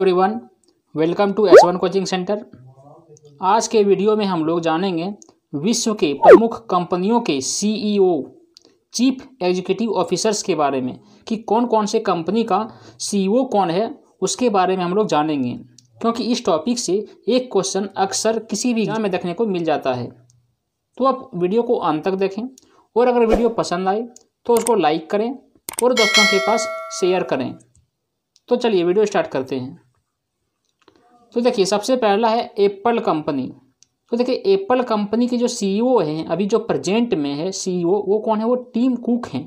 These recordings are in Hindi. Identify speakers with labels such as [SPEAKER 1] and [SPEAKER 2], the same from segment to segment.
[SPEAKER 1] everyone welcome to S one coaching centre आज के वीडियो में हम लोग जानेंगे विश्व के प्रमुख कंपनियों के सीईओ चीफ एग्जीक्यूटिव ऑफिसर्स के बारे में कि कौन कौन से कंपनी का सीईओ e कौन है उसके बारे में हम लोग जानेंगे क्योंकि इस टॉपिक से एक क्वेश्चन अक्सर किसी भी एग्जाम में देखने को मिल जाता है तो आप वीडियो को अंत तक देखें और अगर वीडियो पसंद आए तो उसको लाइक करें और दोस्तों के पास शेयर करें तो चलिए वीडियो स्टार्ट करते हैं तो देखिए सबसे पहला है एप्पल कंपनी तो देखिए एप्पल कंपनी के जो सीईओ e हैं अभी जो प्रेजेंट में है सीईओ e वो कौन है वो टीम कुक हैं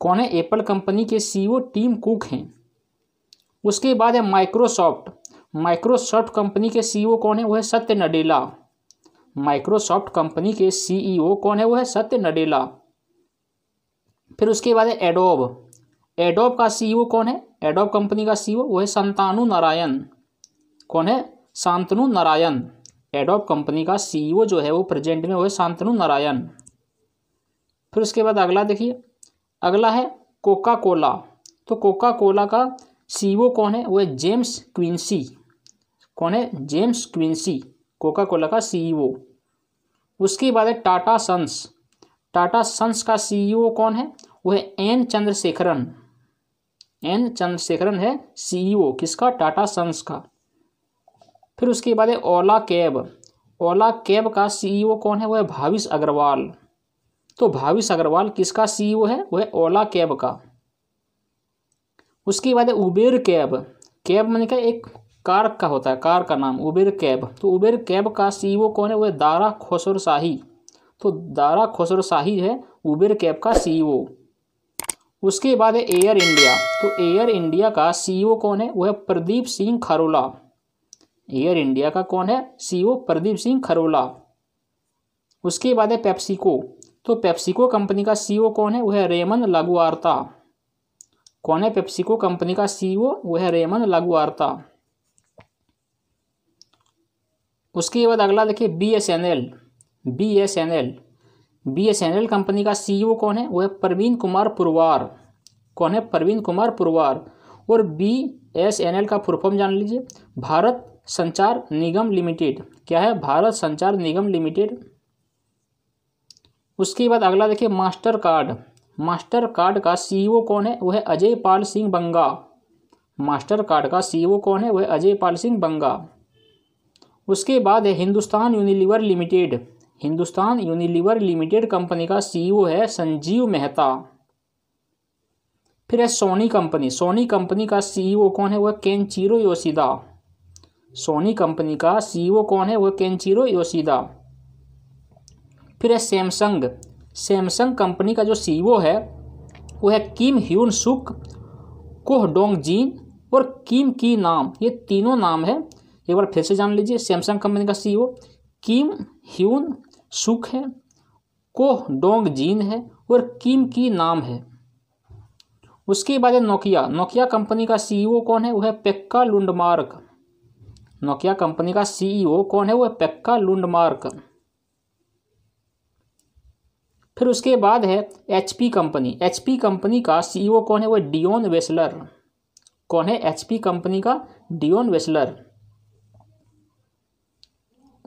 [SPEAKER 1] कौन है एप्पल कंपनी के सीईओ टीम कुक हैं उसके बाद है माइक्रोसॉफ्ट माइक्रोसॉफ्ट कंपनी के सीईओ e कौन है वो है सत्य नडेला माइक्रोसॉफ्ट कंपनी के सीईओ कौन है वो है सत्य नडेला फिर उसके बाद है एडोब एडोब का सीईओ कौन है एडोब कंपनी का सीईओ वो है संतानु नारायण कौन है शांतनु नारायण एडॉप कंपनी का सीईओ e जो है वो प्रेजेंट में वो है शांतनु नारायण फिर उसके बाद अगला देखिए अगला है कोका कोला तो कोका कोला का सीईओ e कौन है वो है जेम्स क्विंसी कौन है जेम्स क्विंसी कोका कोला का सीईओ e उसके बाद है टाटा सन्स टाटा सन्स का सीईओ कौन है वो है एन चंद्रशेखरन एन चंद्रशेखरन है सीईओ किसका टाटा सन्स का फिर उसके बाद है ओला कैब ओला कैब का सीईओ e कौन है वह है भाविश अग्रवाल तो भाविश अग्रवाल किसका सीईओ e है वह ओला कैब का उसके बाद है उबेर कैब कैब मैंने कहा एक कार का होता है कार का नाम उबेर कैब तो उबेर कैब का सीईओ e कौन है वह दारा खोसर शाही तो दारा खोसर शाही है उबेर कैब का सीईओ उसके बाद है एयर इंडिया तो एयर इंडिया का सीईओ कौन है वह प्रदीप सिंह खरोला एयर इंडिया का कौन है सीईओ प्रदीप सिंह खरोला उसके बाद है पेप्सिको तो पेप्सिको कंपनी का सीईओ कौन है वह है रेमन लागुआरता कौन है पेप्सिको कंपनी का सीईओ वह है रेमन लागुआरता उसके बाद अगला देखिए B S N L B S N L B S N L company का सीईओ कौन है वह है प्रवीण कुमार पुरवार कौन है प्रवीण कुमार पुरवार और बी एस एन एल का फुलफॉर्म जान लीजिए भारत संचार निगम लिमिटेड क्या है भारत संचार निगम लिमिटेड उसके बाद अगला देखिए मास्टर कार्ड मास्टर कार्ड का सीईओ e कौन है वह अजय पाल सिंह बंगा मास्टर कार्ड का सीईओ e कौन है वह अजय पाल सिंह बंगा उसके बाद है Hindustan Unilever Limited Hindustan Unilever Limited company का सीईओ e है संजीव मेहता फिर है सोनी कंपनी सोनी कंपनी का सीईओ कौन है वह केंचीरो योशिदा सोनी कंपनी का सीईओ e कौन है वो केंचिरो योशीदा फिर है सैमसंग सैमसंग कंपनी का जो सीईओ e है वो है किम ह्यून सुक कोह डोंग जीन और किम की नाम ये तीनों नाम है एक बार फिर से जान लीजिए सैमसंग कंपनी का सीईओ किम ह्यून सुक है कोह डोंग जीन है और किम की नाम है उसके बाद है नोकिया नोकिया कंपनी का सीईओ e कौन है वह है पेक्का लुंडमार्क नोकिया कंपनी का सीईओ e कौन है वो है पेक्का लुंडमार्क फिर उसके बाद है एचपी कंपनी एचपी कंपनी का सीईओ e कौन है वो डिओन वेस्लर कौन है एचपी कंपनी का डिओन वेस्लर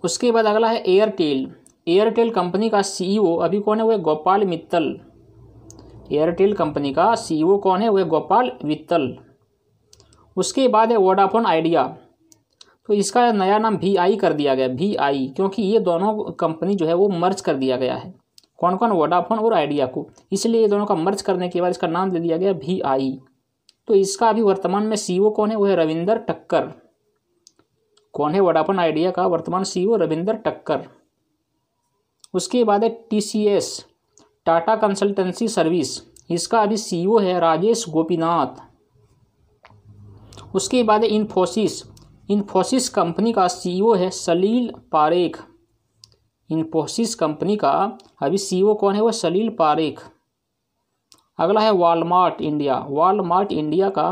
[SPEAKER 1] उसके बाद अगला है एयरटेल एयरटेल कंपनी का सीईओ e अभी कौन है वो गोपाल मित्तल एयरटेल कंपनी का सीईओ कौन है वो गोपाल मित्तल उसके बाद है वोडाफोन आइडिया तो इसका नया नाम वी आई कर दिया गया वी आई क्योंकि ये दोनों कंपनी जो है वो मर्ज कर दिया गया है कौन कौन वोडाफोन और आइडिया को इसलिए ये दोनों का मर्ज करने के बाद इसका नाम दे दिया गया वी आई तो इसका अभी वर्तमान में सी e कौन है वो है रविंदर टक्कर कौन है वोडाफोन आइडिया का वर्तमान सी e रविंदर टक्कर उसके बाद है टी टाटा कंसल्टेंसी सर्विस इसका अभी सी e है राजेश गोपीनाथ उसके बाद है इन्फोसिस इन्फोसिस कंपनी का सीईओ e है सलील पारेख इन्फोसिस कंपनी का अभी सीईओ e कौन है वो सलील पारेख अगला है वालमार्ट इंडिया वालमार्ट इंडिया का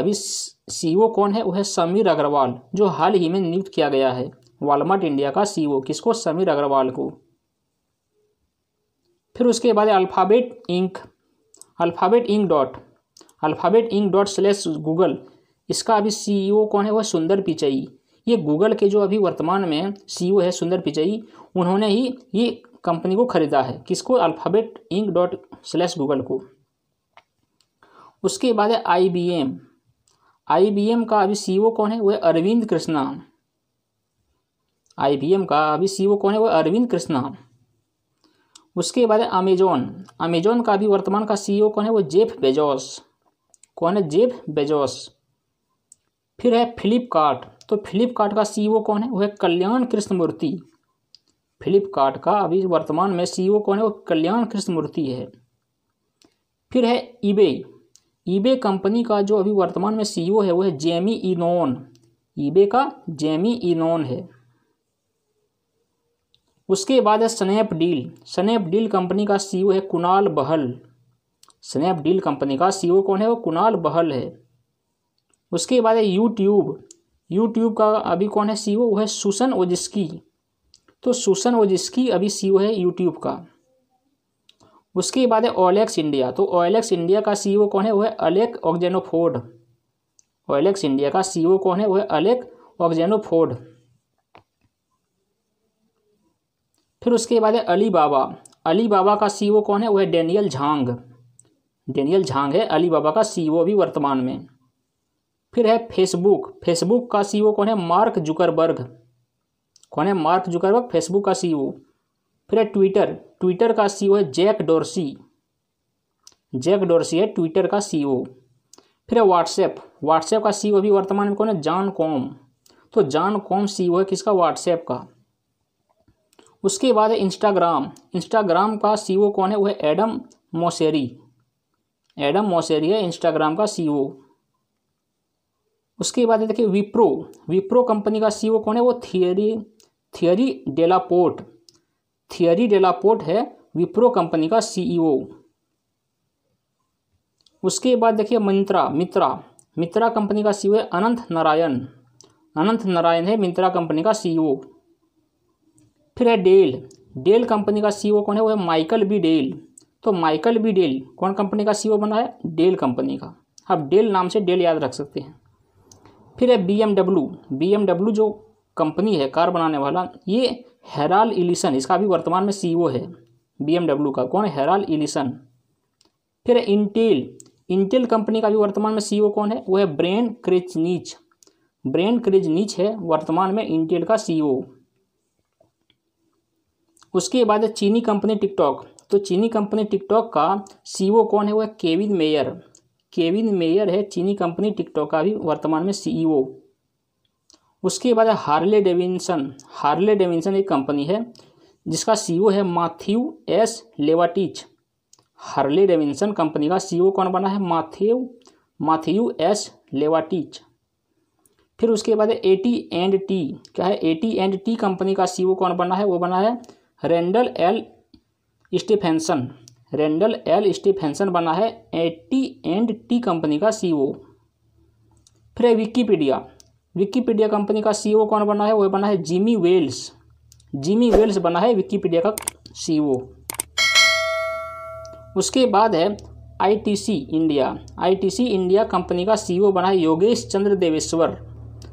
[SPEAKER 1] अभी सीईओ e कौन है वो है समीर अग्रवाल जो हाल ही में नियुक्त किया गया है वालमार्ट इंडिया का सीईओ किसको समीर अग्रवाल को फिर उसके बाद Alphabet Inc Alphabet Inc dot Alphabet Inc dot slash Google इसका अभी सीईओ e कौन है वह सुंदर पिचई ये गूगल के जो अभी वर्तमान में सीईओ e है सुंदर पिचई उन्होंने ही ये कंपनी को खरीदा है किसको Alphabet Inc dot slash Google को उसके बाद है I B M I B M का अभी सी e कौन है वह Arvind Krishna I B M का अभी सी ओ कौन है वह अरविंद कृष्णा उसके बाद है अमेजॉन अमेजोन का अभी वर्तमान का सी कौन है वो जेफ बेजोस कौन है जेफ बेजोस फिर है फ्लिपकार्ट तो फ्लिपकार्ट का सी e कौन है वह है कल्याण कृष्णमूर्ति फ्लिपकार्ट का अभी वर्तमान में सी e कौन है वो कल्याण कृष्णमूर्ति है फिर है ईबे ईबे कंपनी का जो अभी वर्तमान में सी e है वो है जेमी इनोन ईबे का जेमी इनोन है उसके बाद है स्नैपडील स्नैपडील कंपनी का सी है कुणाल बहल स्नैपडील कंपनी का सी कौन है वो कुणाल बहल है उसके बाद है यूट्यूब यूट्यूब का अभी कौन है सी e वो है सुसन ओजिस्की तो सुसन ओजिस्की अभी सी e है यूट्यूब का उसके बाद है ओलेक्स इंडिया तो ओलेक्स इंडिया का सी e कौन है वो है अलेक ऑक्जेनोफोर्ड ओलेक्स इंडिया का सी कौन है वो है अलेक ऑक्जेनोफोर्ड फिर उसके बाद है अली बाबा अली बाबा का सी कौन है वो है डेनियल झांग डेनियल झांग है अली बाबा का सी भी वर्तमान में फिर है फेसबुक फेसबुक का सीईओ e कौन है मार्क जुकरबर्ग कौन है मार्क जुकरबर्ग फेसबुक का सीईओ e फिर है ट्विटर ट्विटर का सीईओ e है जैक डोरसी जैक डोरसी है ट्विटर का सीईओ फिर है व्हाट्सएप व्हाट्सएप का सीईओ भी वर्तमान में कौन है जॉन कॉम तो जॉन कॉम सीईओ है किसका व्हाट्सएप का उसके बाद है इंस्टाग्राम इंस्टाग्राम का सीईओ कौन है वह है एडम मोसेरी एडम मोसेरी है इंस्टाग्राम का सीईओ उसके बाद देखिए विप्रो विप्रो कंपनी का सीईओ e कौन है वो Thierry Thierry Delaporte Thierry Delaporte है विप्रो कंपनी का सीईओ e उसके बाद देखिए मिंत्रा मित्रा मित्रा कंपनी का सीईओ e है अनंत नारायण अनंत नारायण है मिंत्रा कंपनी का सीईओ फिर है डेल डेल कंपनी का सीईओ कौन है वो है माइकल बी डेल तो माइकल बी डेल कौन कंपनी का सीईओ बना है डेल कंपनी का आप डेल नाम से डेल याद रख सकते हैं फिर है B M W B M W जो कंपनी है कार बनाने वाला ये हेराल इलिसन इसका भी वर्तमान में सी e है बी एम डब्ल्यू का कौन है हेराल इलिसन फिर है इंटेल इंटेल कंपनी का भी वर्तमान में सी e कौन है वो है ब्रेन क्रेचनीच ब्रेन नीच है वर्तमान में इंटेल का सी e उसके बाद है चीनी कंपनी टिकटॉक तो चीनी कंपनी टिकटॉक का ओ कौन है वो है केविन मेयर केविन मेयर है चीनी कंपनी टिकटॉक का भी वर्तमान में सीईओ e उसके बाद हार्ले डेविंसन हार्ले डेविंसन एक कंपनी है जिसका सीईओ e है Matthew S Levatich Harley Davidson company का सीईओ e कौन बना है माथ्यू माथ्यू एस लेवाटिच फिर उसके बाद है ए टी एंड टी क्या है A T and T company का सीईओ कौन बना है वो बना है Randall L Stephenson Randall L Stephenson बना है एटी एंड टी कंपनी का सीईओ e फिर है विकीपीडिया विकीपीडिया कंपनी का सीईओ e कौन बना है वह बना है जिमी वेल्स जिमी वेल्स बना है विकीपीडिया का सीईओ e उसके बाद है ITC India ITC India company का सीईओ बना है योगेश चंद्र देवेश्वर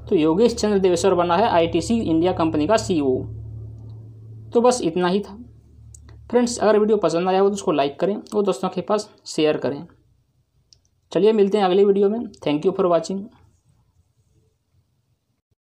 [SPEAKER 1] तो योगेश चंद्र देवेश्वर बना है आईटीसी इंडिया कंपनी का सीईओ तो बस इतना ही था फ्रेंड्स अगर वीडियो पसंद आया हो तो उसको लाइक करें और दोस्तों के पास शेयर करें चलिए मिलते हैं अगली वीडियो में थैंक यू फॉर वॉचिंग